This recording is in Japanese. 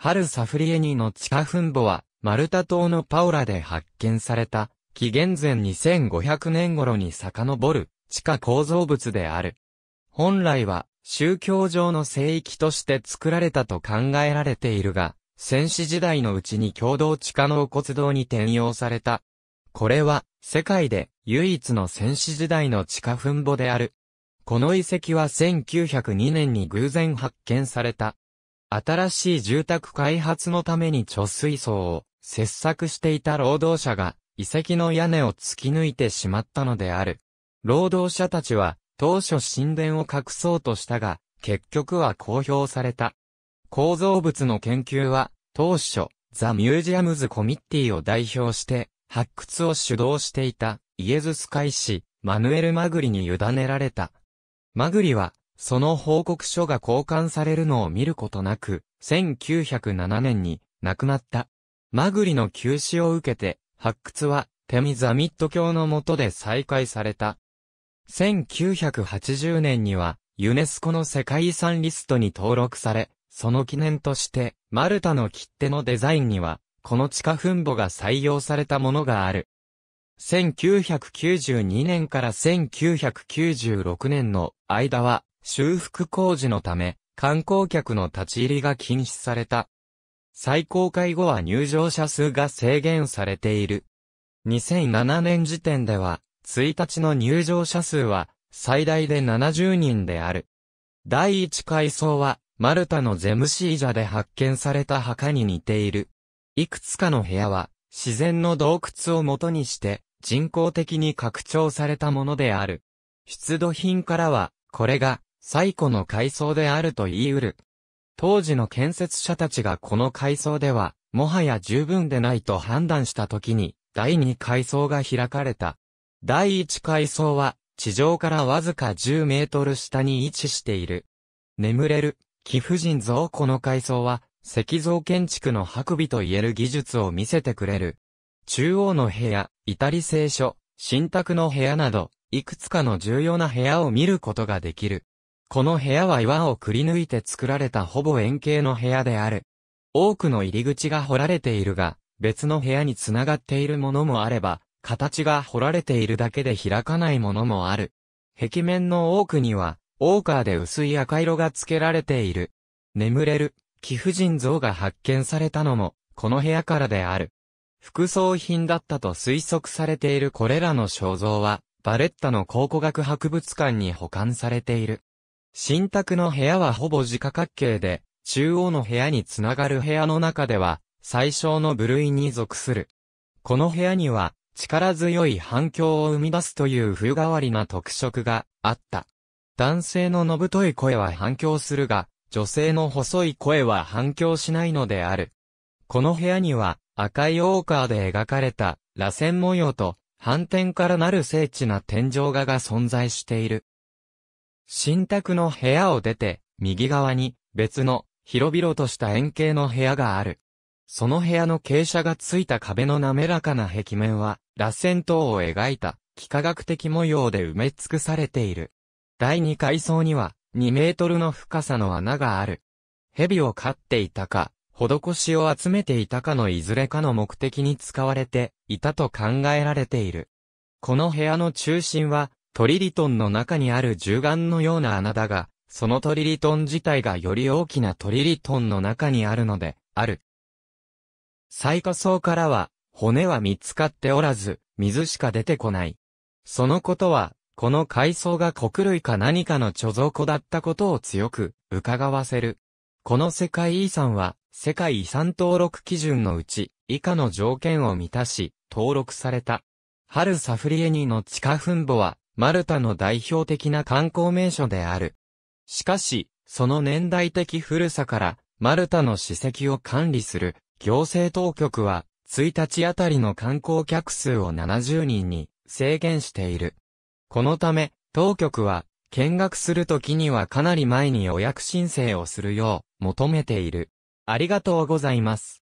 ハル・サフリエニの地下墳墓は、マルタ島のパオラで発見された、紀元前2500年頃に遡る地下構造物である。本来は宗教上の聖域として作られたと考えられているが、戦死時代のうちに共同地下納骨堂に転用された。これは世界で唯一の戦死時代の地下墳墓である。この遺跡は1902年に偶然発見された新しい住宅開発のために貯水槽を切削していた労働者が遺跡の屋根を突き抜いてしまったのである。労働者たちは当初神殿を隠そうとしたが、結局は公表された。構造物の研究は当初、ザ・ミュージアムズ・コミッティを代表して発掘を主導していたイエズス会士マヌエル・マグリに委ねられた。マグリはその報告書が交換されるのを見ることなく、1907年に亡くなった。マグリの休止を受けて、発掘は、テミザミット教の下で再開された。1980年には、ユネスコの世界遺産リストに登録され、その記念として、マルタの切手のデザインには、この地下墳墓が採用されたものがある。1992年から1996年の間は、修復工事のため、観光客の立ち入りが禁止された。再公開後は入場者数が制限されている。2007年時点では、1日の入場者数は最大で70人である。第1階層は、マルタのゼムシージャで発見された墓に似ている。いくつかの部屋は、自然の洞窟を元にして、人工的に拡張されたものである。出土品からは、これが、最古の階層であると言い得る。当時の建設者たちがこの階層では、もはや十分でないと判断した時に、第二階層が開かれた。第一階層は、地上からわずか10メートル下に位置している。眠れる、貴婦人像この階層は、石像建築の白尾と言える技術を見せてくれる。中央の部屋、イタリ聖書、新宅の部屋など、いくつかの重要な部屋を見ることができる。この部屋は岩をくり抜いて作られたほぼ円形の部屋である。多くの入り口が掘られているが、別の部屋に繋がっているものもあれば、形が掘られているだけで開かないものもある。壁面の多くには、オーカーで薄い赤色が付けられている。眠れる、貴婦人像が発見されたのも、この部屋からである。副葬品だったと推測されているこれらの肖像は、バレッタの考古学博物館に保管されている。新宅の部屋はほぼ自家角形で、中央の部屋につながる部屋の中では、最小の部類に属する。この部屋には、力強い反響を生み出すという風変わりな特色があった。男性ののぶとい声は反響するが、女性の細い声は反響しないのである。この部屋には赤いオーカーで描かれた螺旋模様と反転からなる精緻な天井画が存在している。新宅の部屋を出て、右側に別の広々とした円形の部屋がある。その部屋の傾斜がついた壁の滑らかな壁面は、螺旋塔を描いた幾何学的模様で埋め尽くされている。第二階層には、2メートルの深さの穴がある。蛇を飼っていたか、施しを集めていたかのいずれかの目的に使われていたと考えられている。この部屋の中心は、トリリトンの中にある銃眼のような穴だが、そのトリリトン自体がより大きなトリリトンの中にあるので、ある。最下層からは、骨は見つかっておらず、水しか出てこない。そのことは、この海藻が穀類か何かの貯蔵庫だったことを強く、伺わせる。この世界遺産は、世界遺産登録基準のうち、以下の条件を満たし、登録された。春サフリエニの地下墳墓は、マルタの代表的な観光名所である。しかし、その年代的古さから、マルタの史跡を管理する行政当局は、1日あたりの観光客数を70人に制限している。このため、当局は、見学するときにはかなり前に予約申請をするよう求めている。ありがとうございます。